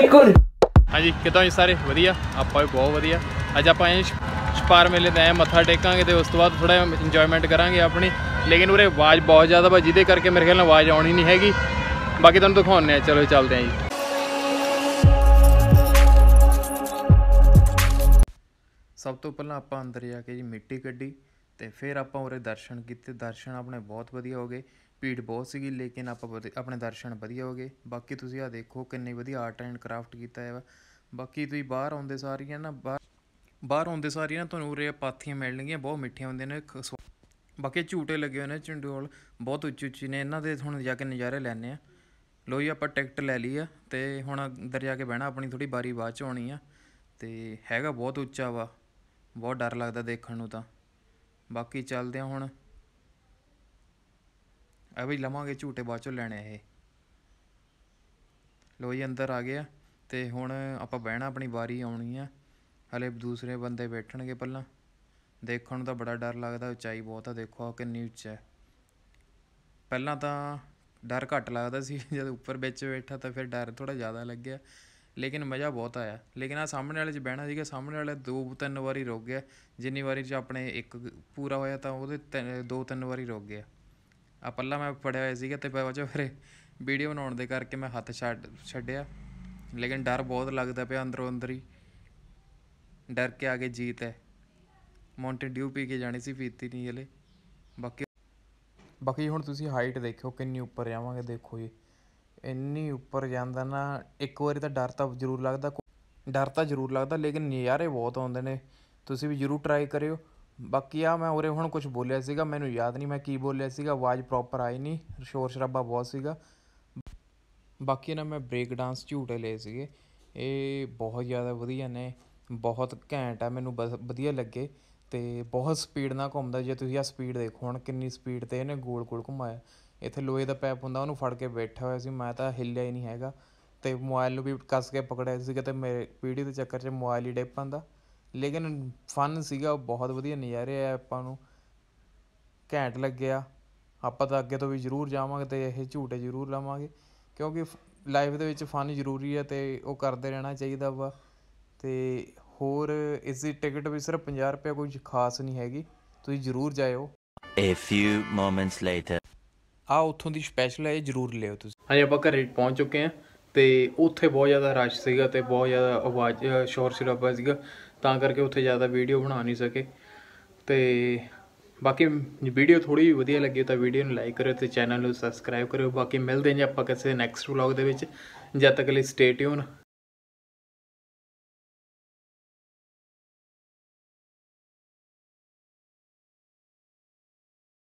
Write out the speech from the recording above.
ਬਿਲਕੁਲ ਹਾਂਜੀ ਕਿਦਾਂ ਜੀ ਸਾਰੇ ਵਧੀਆ ਆਪਾਂ ਵੀ ਬਹੁਤ ਵਧੀਆ ਅੱਜ ਆਪਾਂ ਇਹ ਛਪਾਰ ਮੇਲੇ ਤੇ ਆਏ ਮੱਥਾ ਟੇਕਾਂਗੇ ਤੇ ਉਸ ਤੋਂ ਬਾਅਦ ਥੋੜਾ ਇੰਜੋਇਮੈਂਟ ਕਰਾਂਗੇ ਆਪਣੀ ਲੇਕਿਨ ਉਰੇ ਆਵਾਜ਼ ਬਹੁਤ ਜ਼ਿਆਦਾ ਵਾ ਜਿਹਦੇ ਕਰਕੇ ਮੇਰੇ ਖਿਆਲ ਨਾਲ ਆਵਾਜ਼ ਆਉਣੀ ਨਹੀਂ ਹੈਗੀ ਬਾਕੀ ਤੁਹਾਨੂੰ ਦਿਖਾਉਂਦੇ ਆ ਚਲੋ ਚੱਲਦੇ ਆ ਜੀ ਸਭ ਤੋਂ ਪਹਿਲਾਂ ਆਪਾਂ ਅੰਦਰ ਜਾ ਕੇ ਜੀ ਮਿੱਟੀ ਕੱਢੀ ਤੇ ਫਿਰ ਆਪਾਂ ਉਰੇ ਦਰਸ਼ਨ ਕੀਤੇ ਦਰਸ਼ਨ ਆਪਣੇ ਬਹੁਤ ਵਧੀਆ ਹੋ ਗਏ ਭੀੜ ਬਹੁਤ ਸੀਗੀ ਲੇਕਿਨ ਆਪਾਂ ਆਪਣੇ ਦਰਸ਼ਨ ਵਧੀਆ ਹੋ ਗਏ ਬਾਕੀ ਤੁਸੀਂ ਆ ਦੇਖੋ ਕਿੰਨੀ ਵਧੀਆ ਆਰਟ ਐਂਡ ਕਰਾਫਟ ਕੀਤਾ ਹੈ ਬਾਕੀ ਤੁਸੀਂ ਬਾਹਰ ਆਉਂਦੇ ਸਾਰੀਆਂ ਨਾ ਬਾਹਰ ਬਾਹਰ ਆਉਂਦੇ ਸਾਰੀਆਂ ਨਾ ਤੁਹਾਨੂੰ ਉਰੇ ਪਾਥੀਆਂ ਮਿਲਣਗੀਆਂ ਬਹੁਤ ਮਿੱਠੀਆਂ ਹੁੰਦੀਆਂ ਨੇ ਬਾਕੀ ਝੂਟੇ ਲੱਗੇ ਹੋਏ ਨੇ ਚੰਡੋਲ ਬਹੁਤ ਉੱਚੀ ਉੱਚੀ ਨੇ ਇਹਨਾਂ ਦੇ ਹੁਣ ਜਾ ਕੇ ਨਜ਼ਾਰੇ ਲੈਣੇ ਆ ਲੋ ਜੀ ਆਪਾਂ ਟਿਕਟ ਲੈ ਲਈ ਆ ਤੇ ਹੁਣ ਅੰਦਰ ਜਾ ਕੇ ਬਹਿਣਾ ਆਪਣੀ ਥੋੜੀ ਬਾਰੀ ਬਾਅਦ ਚ ਆਉਣੀ ਆ ਤੇ ਹੈਗਾ ਬਹੁਤ ਉੱਚਾ ਵਾ ਬਹੁਤ ਡਰ ਲੱਗਦਾ ਦੇਖਣ ਨੂੰ ਤਾਂ ਬਾਕੀ ਚੱਲਦੇ ਆ ਹੁਣ ਆ ਵੀ ਲਵਾਂਗੇ ਝੂਟੇ ਬਾਅਦ ਚੋਂ ਲੈਣੇ ਇਹ ਲੋ ਜੀ ਅੰਦਰ ਆ ਗਿਆ ਤੇ ਹੁਣ ਆਪਾਂ ਬਹਿਣਾ ਆਪਣੀ ਵਾਰੀ ਆਉਣੀ ਆ ਹਲੇ ਦੂਸਰੇ ਬੰਦੇ ਬੈਠਣਗੇ ਪਹਿਲਾਂ ਦੇਖਣ ਨੂੰ ਤਾਂ ਬੜਾ ਡਰ ਲੱਗਦਾ ਉਚਾਈ ਬਹੁਤ ਆ ਦੇਖੋ ਕਿੰਨੀ ਉੱਚਾ ਹੈ ਪਹਿਲਾਂ ਤਾਂ ਡਰ ਘੱਟ ਲੱਗਦਾ ਸੀ ਜਦ ਉੱਪਰ ਵਿੱਚ ਬੈਠਾ ਤਾਂ ਫਿਰ ਡਰ ਥੋੜਾ ਜ਼ਿਆਦਾ ਲੱਗਿਆ ਲੇਕਿਨ ਮਜ਼ਾ ਬਹੁਤ ਆਇਆ ਲੇਕਿਨ ਆ ਸਾਹਮਣੇ ਵਾਲੇ 'ਚ ਬਹਿਣਾ ਸੀਗਾ ਸਾਹਮਣੇ ਵਾਲੇ ਦੋ ਤਿੰਨ ਵਾਰੀ ਰੁਕ ਗਿਆ ਜਿੰਨੀ ਵਾਰੀ 'ਚ ਆਪਣੇ ਇੱਕ ਪੂਰਾ ਹੋਇਆ ਤਾਂ ਉਹਦੇ ਦੋ ਤਿੰਨ ਵਾਰੀ ਰੁਕ ਗਿਆ ਆ ਪੱਲਾ ਮੈਂ ਫੜਿਆ ਹੋਇਆ ਸੀਗਾ ਤੇ ਬਾਅਦ 'ਚ ਫਿਰ ਵੀਡੀਓ ਬਣਾਉਣ ਦੇ ਕਰਕੇ ਮੈਂ ਹੱਥ ਛੱਡ ਛੱਡਿਆ ਲੇਕਿਨ ਡਰ ਬਹੁਤ ਲੱਗਦਾ ਪਿਆ ਅੰਦਰੋਂ ਅੰਦਰ ਹੀ ਡਰ ਕੇ ਆਗੇ ਜੀਤ ਹੈ ਮੌਂਟੇ ਡਿਊ ਪੀ ਕੇ ਜਾਣੀ ਸੀ ਪੀਤੀ ਨਹੀਂ ਹਲੇ ਬਾਕੀ ਬਾਕੀ ਹੁਣ ਤੁਸੀਂ ਹਾਈਟ ਦੇਖੋ ਕਿੰਨੀ ਉੱਪਰ ਜਾਵਾਂਗੇ ਦੇਖੋ ਜੀ ਇੰਨੀ ਉੱਪਰ ਜਾਂਦਾ ਨਾ ਇੱਕ ਵਾਰੀ ਤਾਂ ਡਰ ਤਾਂ ਜ਼ਰੂਰ ਲੱਗਦਾ ਡਰ ਤਾਂ ਜ਼ਰੂਰ ਲੱਗਦਾ ਲੇਕਿਨ ਨਜ਼ਾਰੇ ਬਹੁਤ ਆਉਂਦੇ ਨੇ ਤੁਸੀਂ ਵੀ ਜ਼ਰੂਰ ਟਰਾਈ ਕਰਿਓ ਬਾਕੀ ਆ ਮੈਂ ਉਰੇ ਹੁਣ ਕੁਝ ਬੋਲਿਆ ਸੀਗਾ ਮੈਨੂੰ ਯਾਦ ਨਹੀਂ ਮੈਂ ਕੀ ਬੋਲਿਆ ਸੀਗਾ ਆਵਾਜ਼ ਪ੍ਰੋਪਰ ਆਈ ਨਹੀਂ ਸ਼ੋਰ ਸ਼ਰਾਬਾ ਬਹੁਤ ਸੀਗਾ ਬਾਕੀ ਨਾ ਮੈਂ ਬ੍ਰੇਕ ਡਾਂਸ ਝੂਟੇ ਲਏ ਸੀਗੇ ਇਹ ਬਹੁਤ ਜ਼ਿਆਦਾ ਵਧੀਆ ਨੇ ਬਹੁਤ ਘੈਂਟ ਆ ਮੈਨੂੰ ਵਧੀਆ ਲੱਗੇ ਤੇ ਬਹੁਤ ਸਪੀਡ ਨਾਲ ਘੁੰਮਦਾ ਜੇ ਤੁਸੀਂ ਆ ਸਪੀਡ ਦੇਖੋ ਹੁਣ ਕਿੰਨੀ ਸਪੀਡ ਤੇ ਇਹਨੇ ਗੋਲ-ਗੋਲ ਘੁਮਾਇਆ ਇੱਥੇ ਲੋਹੇ ਦਾ ਪੈਪ ਹੁੰਦਾ ਉਹਨੂੰ ਫੜ ਕੇ ਬੈਠਾ ਹੋਇਆ ਸੀ ਮੈਂ ਤਾਂ ਹਿੱਲਿਆ ਹੀ ਨਹੀਂ ਹੈਗਾ ਤੇ ਮੋਬਾਈਲ ਨੂੰ ਵੀ ਕੱਸ ਕੇ ਪਕੜਿਆ ਸੀ ਤੇ ਮੇਰੇ ਵੀਡੀਓ ਦੇ ਚੱਕਰ 'ਚ ਮੋਬਾਈਲ ਹੀ ਡੇਪਾਂ ਦਾ ਲੇਕਿਨ ਫਨ ਸੀਗਾ ਬਹੁਤ ਵਧੀਆ ਨਜ਼ਾਰੇ ਆ ਆਪਾਂ ਨੂੰ ਘੈਂਟ ਲੱਗਿਆ ਆਪਾਂ ਤਾਂ ਅੱਗੇ ਤੋਂ ਵੀ ਜ਼ਰੂਰ ਜਾਵਾਂਗੇ ਤੇ ਇਹ ਝੂਟੇ ਜ਼ਰੂਰ ਲਾਵਾਂਗੇ ਕਿਉਂਕਿ ਲਾਈਫ ਦੇ ਵਿੱਚ ਫਨ ਜ਼ਰੂਰੀ ਹੈ ਤੇ ਉਹ ਕਰਦੇ ਰਹਿਣਾ ਚਾਹੀਦਾ ਵਾ ਤੇ ਹੋਰ ਇਸ ਦੀ ਟਿਕਟ ਵੀ ਸਿਰਫ 50 ਰੁਪਏ ਕੋਈ ਖਾਸ ਨਹੀਂ ਹੈਗੀ ਤੁਸੀਂ ਜ਼ਰੂਰ ਜਾਇਓ A few moments later ਆ ਉੱਥੋਂ ਦੀ ਸਪੈਸ਼ਲ ਹੈ ਇਹ ਜ਼ਰੂਰ ਲਿਓ ਤੁਸੀਂ ਜੀ ਆਪਾਂ ਘਰੇ ਪਹੁੰਚ ਚੁੱਕੇ ਹਾਂ ਤੇ ਉੱਥੇ ਬਹੁਤ ਜ਼ਿਆਦਾ ਰਸ਼ ਸੀਗਾ ਤੇ ਬਹੁਤ ਜ਼ਿਆਦਾ ਆਵਾਜ਼ ਸ਼ੋਰ ਸ਼ਰਾਬਾ ਸੀਗਾ ਤਾਂ ਕਰਕੇ ਉੱਥੇ ਜ਼ਿਆਦਾ ਵੀਡੀਓ ਬਣਾ ਨਹੀਂ ਸਕੇ ਤੇ ਬਾਕੀ ਵੀਡੀਓ ਥੋੜੀ ਵਧੀਆ ਲੱਗੀ ਤਾਂ ਵੀਡੀਓ ਨੂੰ ਲਾਈਕ ਕਰਿਓ ਤੇ ਚੈਨਲ ਨੂੰ ਸਬਸਕ੍ਰਾਈਬ ਕਰਿਓ ਬਾਕੀ ਮਿਲਦੇ ਹਾਂ ਆਪਾਂ ਕਿਸੇ ਨੈਕਸਟ ਵਲੌਗ ਦੇ ਵਿੱਚ ਜਦ ਤੱਕ ਲਈ ਸਟੇ ਟਿਊਨ